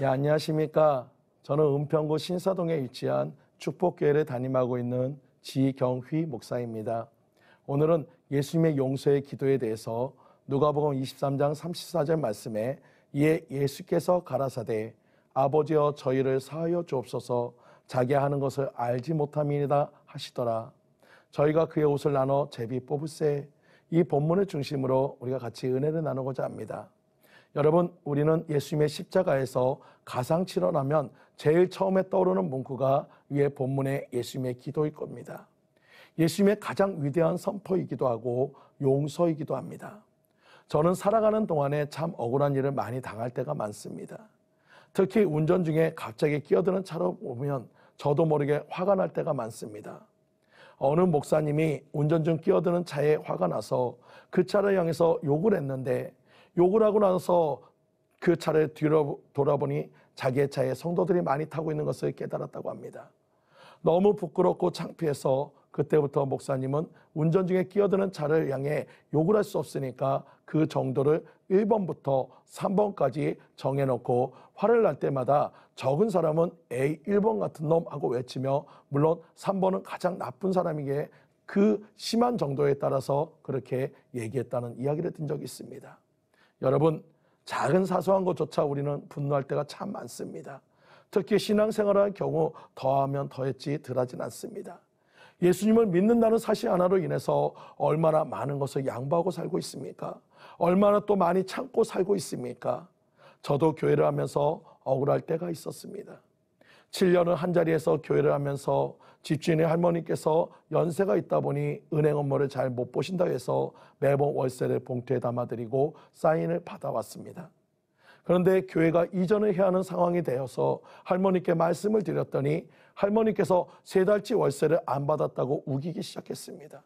예, 안녕하십니까. 저는 은평구 신사동에 위치한 축복교회를 담임하고 있는 지경휘 목사입니다. 오늘은 예수님의 용서의 기도에 대해서 누가복음 23장 34절 말씀에 이 예수께서 가라사대 아버지여 저희를 사하여 주옵소서 자기 하는 것을 알지 못함이니라 하시더라. 저희가 그의 옷을 나눠 제비 뽑으세 이 본문을 중심으로 우리가 같이 은혜를 나누고자 합니다. 여러분, 우리는 예수님의 십자가에서 가상 치러나면 제일 처음에 떠오르는 문구가 위의 본문의 예수님의 기도일 겁니다. 예수님의 가장 위대한 선포이기도 하고 용서이기도 합니다. 저는 살아가는 동안에 참 억울한 일을 많이 당할 때가 많습니다. 특히 운전 중에 갑자기 끼어드는 차로 보면 저도 모르게 화가 날 때가 많습니다. 어느 목사님이 운전 중 끼어드는 차에 화가 나서 그 차를 향해서 욕을 했는데 욕을 하고 나서 그차를 뒤로 돌아보니 자기의 차에 성도들이 많이 타고 있는 것을 깨달았다고 합니다. 너무 부끄럽고 창피해서 그때부터 목사님은 운전 중에 끼어드는 차를 향해 욕을 할 수 없으니까 그 정도를 1번부터 3번까지 정해놓고 화를 날 때마다 적은 사람은 A 1번 같은 놈 하고 외치며 물론 3번은 가장 나쁜 사람이게그 심한 정도에 따라서 그렇게 얘기했다는 이야기를 든 적이 있습니다. 여러분, 작은 사소한 것조차 우리는 분노할 때가 참 많습니다. 특히 신앙생활할 경우 더하면 더했지 덜하진 않습니다. 예수님을 믿는다는 사실 하나로 인해서 얼마나 많은 것을 양보하고 살고 있습니까? 얼마나 또 많이 참고 살고 있습니까? 저도 교회를 하면서 억울할 때가 있었습니다. 7년을 한 자리에서 교회를 하면서 집주인의 할머니께서 연세가 있다 보니 은행 업무를 잘 못 보신다 해서 매번 월세를 봉투에 담아드리고 사인을 받아왔습니다. 그런데 교회가 이전을 해야 하는 상황이 되어서 할머니께 말씀을 드렸더니 할머니께서 세 달치 월세를 안 받았다고 우기기 시작했습니다.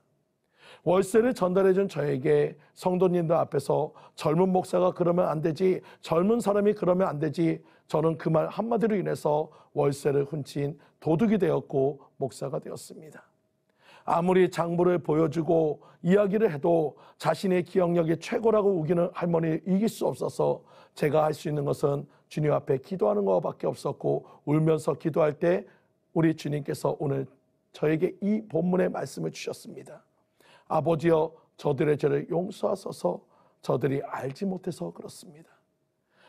월세를 전달해준 저에게 성도님들 앞에서 젊은 목사가 그러면 안 되지, 젊은 사람이 그러면 안 되지, 저는 그 말 한마디로 인해서 월세를 훔친 도둑이 되었고 목사가 되었습니다. 아무리 장부를 보여주고 이야기를 해도 자신의 기억력이 최고라고 우기는 할머니 이길 수 없어서 제가 할 수 있는 것은 주님 앞에 기도하는 것밖에 없었고 울면서 기도할 때 우리 주님께서 오늘 저에게 이 본문의 말씀을 주셨습니다. 아버지여 저들의 죄를 용서하소서 저들이 알지 못해서 그렇습니다.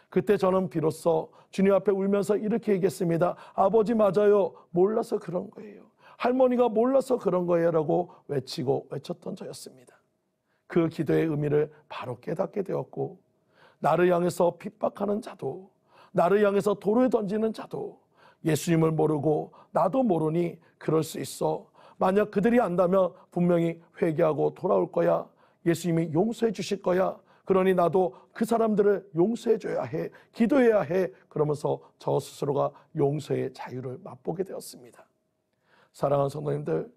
그때 저는 비로소 주님 앞에 울면서 이렇게 얘기했습니다. 아버지 맞아요. 몰라서 그런 거예요. 할머니가 몰라서 그런 거예요. 라고 외치고 외쳤던 저였습니다. 그 기도의 의미를 바로 깨닫게 되었고, 나를 향해서 핍박하는 자도, 나를 향해서 돌을 던지는 자도, 예수님을 모르고 나도 모르니 그럴 수 있어 만약 그들이 안다면 분명히 회개하고 돌아올 거야. 예수님이 용서해 주실 거야. 그러니 나도 그 사람들을 용서해 줘야 해. 기도해야 해. 그러면서 저 스스로가 용서의 자유를 맛보게 되었습니다. 사랑하는 성도님들,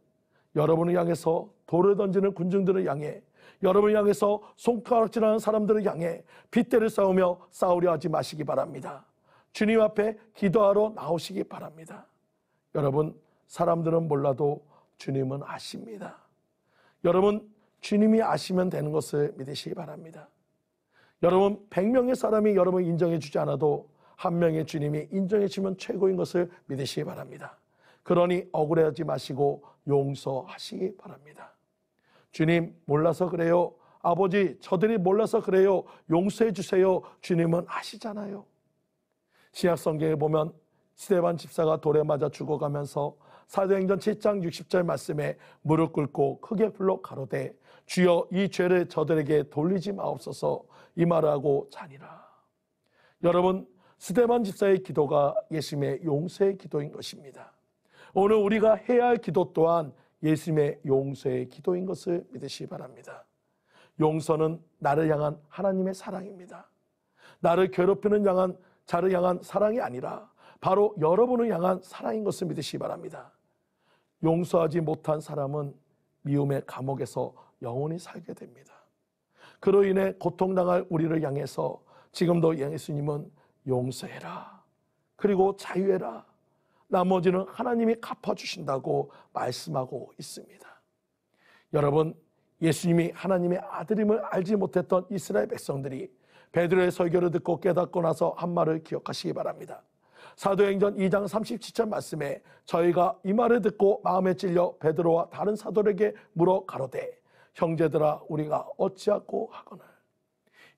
여러분을 향해서 돌을 던지는 군중들을 향해 여러분을 향해서 손가락질하는 사람들을 향해 빗대를 싸우며 싸우려 하지 마시기 바랍니다. 주님 앞에 기도하러 나오시기 바랍니다. 여러분, 사람들은 몰라도 주님은 아십니다. 여러분 주님이 아시면 되는 것을 믿으시기 바랍니다. 여러분 100명의 사람이 여러분 인정해 주지 않아도 한 명의 주님이 인정해 주면 최고인 것을 믿으시기 바랍니다. 그러니 억울해하지 마시고 용서하시기 바랍니다. 주님 몰라서 그래요. 아버지 저들이 몰라서 그래요. 용서해 주세요. 주님은 아시잖아요. 신약 성경에 보면 스테반 집사가 돌에 맞아 죽어가면서 사도행전 7장 60절 말씀에 무릎 꿇고 크게 불러 가로되 주여 이 죄를 저들에게 돌리지 마옵소서 이 말을 하고 자니라. 여러분 스테반 집사의 기도가 예수님의 용서의 기도인 것입니다. 오늘 우리가 해야 할 기도 또한 예수님의 용서의 기도인 것을 믿으시기 바랍니다. 용서는 나를 향한 하나님의 사랑입니다. 나를 괴롭히는 양한 자를 향한 사랑이 아니라 바로 여러분을 향한 사랑인 것을 믿으시기 바랍니다. 용서하지 못한 사람은 미움의 감옥에서 영원히 살게 됩니다. 그로 인해 고통당할 우리를 향해서 지금도 예수님은 용서해라. 그리고 자유해라. 나머지는 하나님이 갚아주신다고 말씀하고 있습니다. 여러분, 예수님이 하나님의 아들임을 알지 못했던 이스라엘 백성들이 베드로의 설교를 듣고 깨닫고 나서 한 말을 기억하시기 바랍니다. 사도행전 2장 37절 말씀에 저희가 이 말을 듣고 마음에 찔려 베드로와 다른 사도에게 물어 가로되 형제들아 우리가 어찌하고 하거늘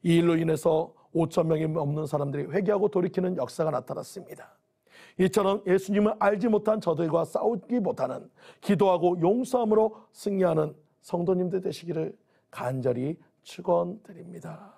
이 일로 인해서 5천 명이 넘는 사람들이 회개하고 돌이키는 역사가 나타났습니다. 이처럼 예수님을 알지 못한 저들과 싸우기 보다는 기도하고 용서함으로 승리하는 성도님들 되시기를 간절히 축원드립니다.